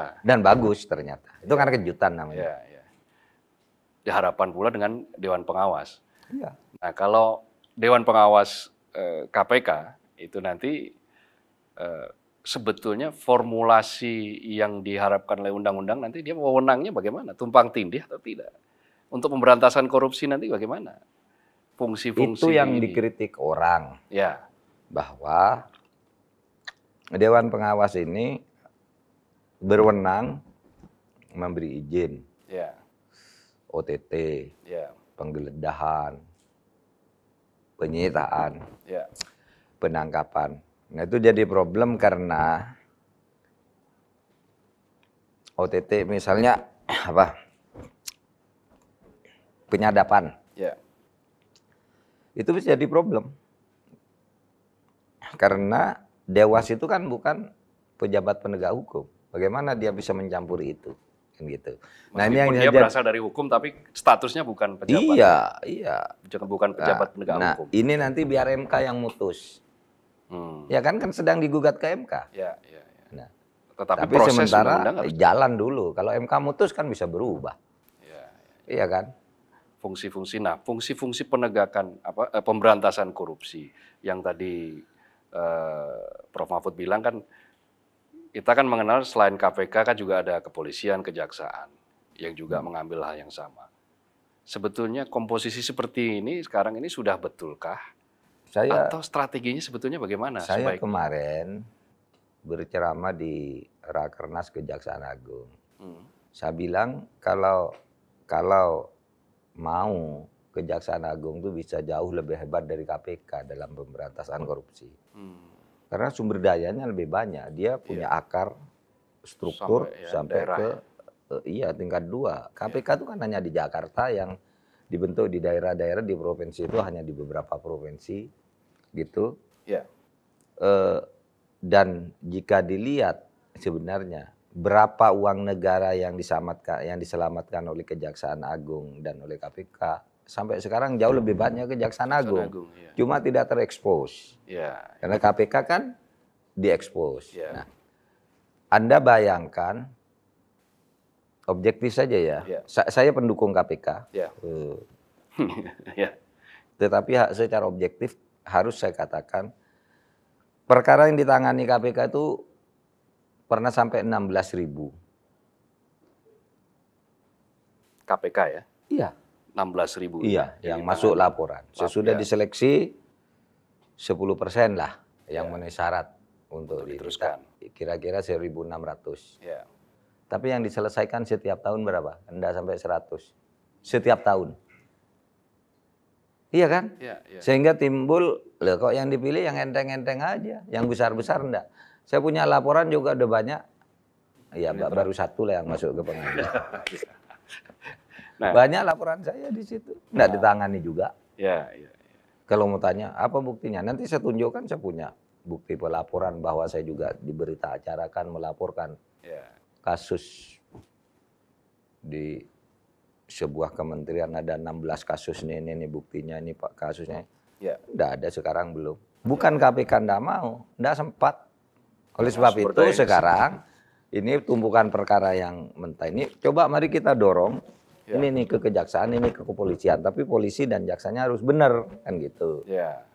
dan bagus ternyata. Itu karena kejutan namanya. Iya, iya. Ya, ya. Diharapkan pula dengan dewan pengawas. Ya. Nah, kalau dewan pengawas eh, KPK itu nanti eh, sebetulnya formulasi yang diharapkan oleh undang-undang nanti dia wewenangnya bagaimana? Tumpang tindih atau tidak? Untuk pemberantasan korupsi nanti bagaimana? Fungsi-fungsi itu yang ini. dikritik orang. Ya. Bahwa dewan pengawas ini berwenang memberi izin. Yeah. OTT. Yeah. Penggeledahan. Penyitaan. Yeah. Penangkapan. Nah, itu jadi problem karena OTT misalnya apa? Penyadapan. Yeah. Itu bisa jadi problem. Karena Dewas itu kan bukan pejabat penegak hukum. Bagaimana dia bisa mencampuri itu? Kan gitu. nah, ini yang dia berasal dari hukum tapi statusnya bukan pejabat. Iya, iya. Bukan nah, pejabat nah, penegak nah, hukum. ini nanti biar MK yang mutus. Hmm. Ya kan kan sedang digugat ke MK. Ya, ya, ya. Nah, tetapi, tapi proses sementara jalan dulu. Kalau MK mutus kan bisa berubah. Ya, ya. Iya kan? Fungsi-fungsi nah, fungsi-fungsi penegakan apa eh, pemberantasan korupsi yang tadi eh, Prof Mahfud bilang kan kita kan mengenal selain KPK kan juga ada kepolisian, kejaksaan yang juga hmm. mengambil hal yang sama. Sebetulnya komposisi seperti ini sekarang ini sudah betulkah? Saya atau strateginya sebetulnya bagaimana? Saya sebaik? kemarin berceramah di Rakernas Kejaksaan Agung. Hmm. Saya bilang kalau kalau mau Kejaksaan Agung itu bisa jauh lebih hebat dari KPK dalam pemberantasan korupsi. Hmm karena sumber dayanya lebih banyak, dia iya. punya yeah. akar struktur sampai, ya, sampai ke uh, iya tingkat dua. KPK iya. itu kan hanya di Jakarta yang dibentuk di daerah-daerah di provinsi itu hanya di beberapa provinsi gitu. Yeah. Iya. Uh, dan jika dilihat sebenarnya berapa uang negara yang diselamatkan yang diselamatkan oleh Kejaksaan Agung dan oleh KPK sampai sekarang jauh lebih banyak Kejaksaan Agung. Agung ya. Cuma tidak terekspos. Ya, Karena KPK kan diekspos. Ya. Nah, Anda bayangkan objektif saja ya. ya. Sa saya pendukung KPK. Ya. ya. Tetapi secara objektif harus saya katakan perkara yang ditangani KPK itu pernah sampai 16 ribu. KPK ya? Iya. 16 ribu. Iya, ya, yang masuk laporan. Sesudah ya. diseleksi 10 persen lah yang ya. memenuhi syarat untuk, untuk diteruskan. Kira-kira 1.600. Iya. Tapi yang diselesaikan setiap tahun berapa? Anda sampai 100. Setiap tahun. Iya kan? Ya, ya. Sehingga timbul, loh kok yang dipilih yang enteng-enteng aja, yang besar-besar enggak. Saya punya laporan juga udah banyak. Iya, baru satu lah yang masuk ke pengadilan. Iya. Nah. Banyak laporan saya di situ. Nggak nah. ditangani juga. Ya, ya, ya. Kalau mau tanya, apa buktinya? Nanti saya tunjukkan saya punya bukti pelaporan bahwa saya juga diberita acarakan melaporkan ya. kasus di sebuah kementerian ada 16 kasus ini, ini, ini buktinya ini pak kasusnya ya. nggak ada sekarang belum bukan KPK tidak mau nggak sempat oleh nah, sebab nah, itu sekarang ini tumpukan perkara yang mentah ini coba mari kita dorong ini ya. nih ke kejaksaan ini ke kepolisian tapi polisi dan jaksanya harus benar kan gitu ya